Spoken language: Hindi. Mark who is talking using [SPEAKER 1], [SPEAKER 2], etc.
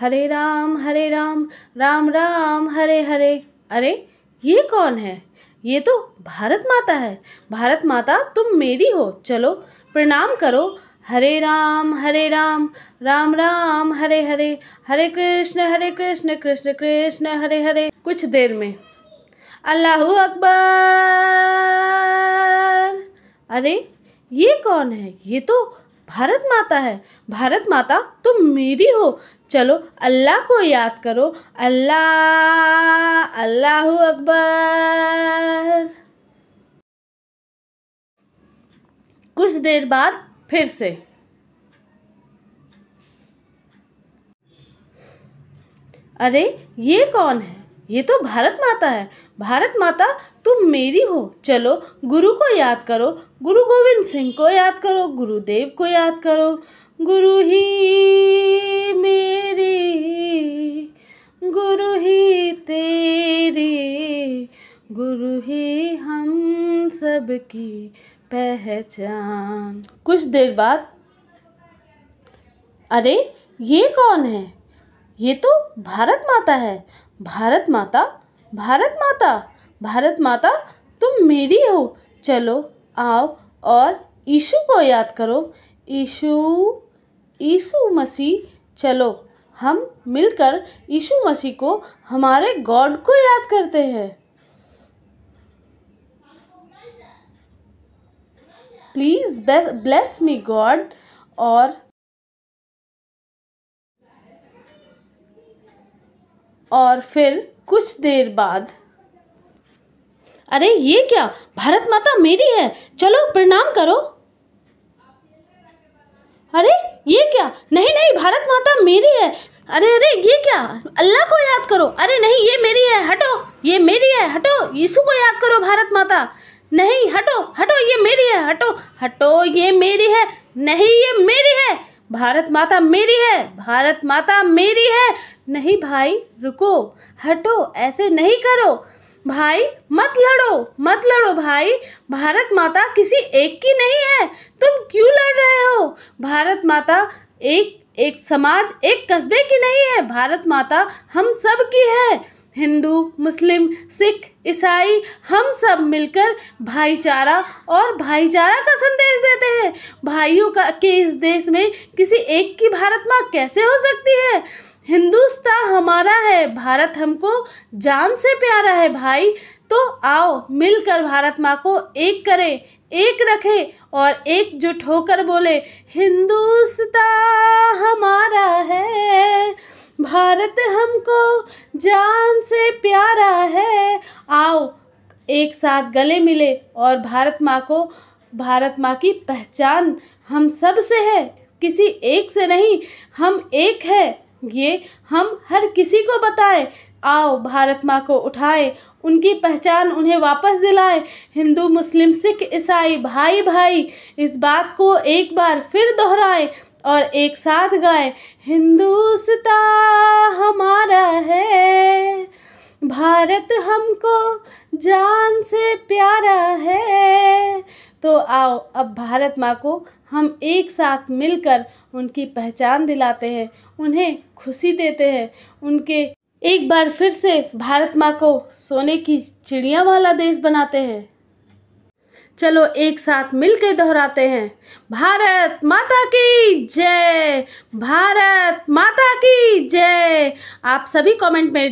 [SPEAKER 1] हरे राम हरे राम राम राम हरे हरे अरे ये कौन है ये तो भारत माता है भारत माता तुम मेरी हो चलो प्रणाम करो हरे राम हरे राम राम राम हरे हरे हरे कृष्ण हरे कृष्ण कृष्ण कृष्ण हरे हरे कुछ देर में अल्लाह अकबर अरे ये कौन है ये तो भारत माता है भारत माता तुम मेरी हो चलो अल्लाह को याद करो अल्लाह अल्लाह अकबर कुछ देर बाद फिर से अरे ये कौन है ये तो भारत माता है भारत माता तुम मेरी हो चलो गुरु को याद करो गुरु गोविंद सिंह को याद करो गुरुदेव को याद करो गुरु ही मेरी गुरु ही तेरी गुरु ही हम सब की पहचान कुछ देर बाद अरे ये कौन है ये तो भारत माता है भारत माता भारत माता भारत माता तुम मेरी हो चलो आओ और ईशु को याद करो ईशु ईशु मसीह चलो हम मिलकर यीशु मसीह को हमारे गॉड को याद करते हैं प्लीज़ ब्लेस मी गॉड और और फिर कुछ देर बाद अरे ये क्या भारत माता मेरी है चलो प्रणाम करो अरे ये क्या नहीं नहीं भारत माता मेरी है अरे अरे ये क्या अल्लाह को याद करो अरे नहीं ये मेरी है हटो ये मेरी है हटो यीशु को याद करो भारत माता नहीं हटो हटो ये मेरी है हटो हटो ये मेरी है नहीं ये मेरी है भारत माता मेरी है भारत माता मेरी है नहीं भाई रुको हटो ऐसे नहीं करो भाई मत लड़ो मत लड़ो भाई भारत माता किसी एक की नहीं है तुम क्यों लड़ रहे हो भारत माता एक एक समाज एक कस्बे की नहीं है भारत माता हम सब की है हिंदू मुस्लिम सिख ईसाई हम सब मिलकर भाईचारा और भाईचारा का संदेश देते हैं भाइयों का के इस देश में किसी एक की भारत माँ कैसे हो सकती है हिंदुस्तान हमारा है भारत हमको जान से प्यारा है भाई तो आओ मिलकर भारत माँ को एक करें एक रखें और एकजुट होकर बोले हिंदुस्तान हमारा है भारत हमको जान से प्यारा है आओ एक साथ गले मिले और भारत माँ को भारत माँ की पहचान हम सब से है किसी एक से नहीं हम एक है ये हम हर किसी को बताएं आओ भारत माँ को उठाए उनकी पहचान उन्हें वापस दिलाए हिंदू मुस्लिम सिख ईसाई भाई भाई इस बात को एक बार फिर दोहराए और एक साथ गाए हिंदुस्ता हमारा है भारत हमको जान से प्यारा है तो आओ अब भारत माँ को हम एक साथ मिलकर उनकी पहचान दिलाते हैं उन्हें खुशी देते हैं उनके एक बार फिर से भारत माँ को सोने की चिड़िया वाला देश बनाते हैं चलो एक साथ मिलकर दोहराते हैं भारत माता की जय भारत माता की जय आप सभी कमेंट में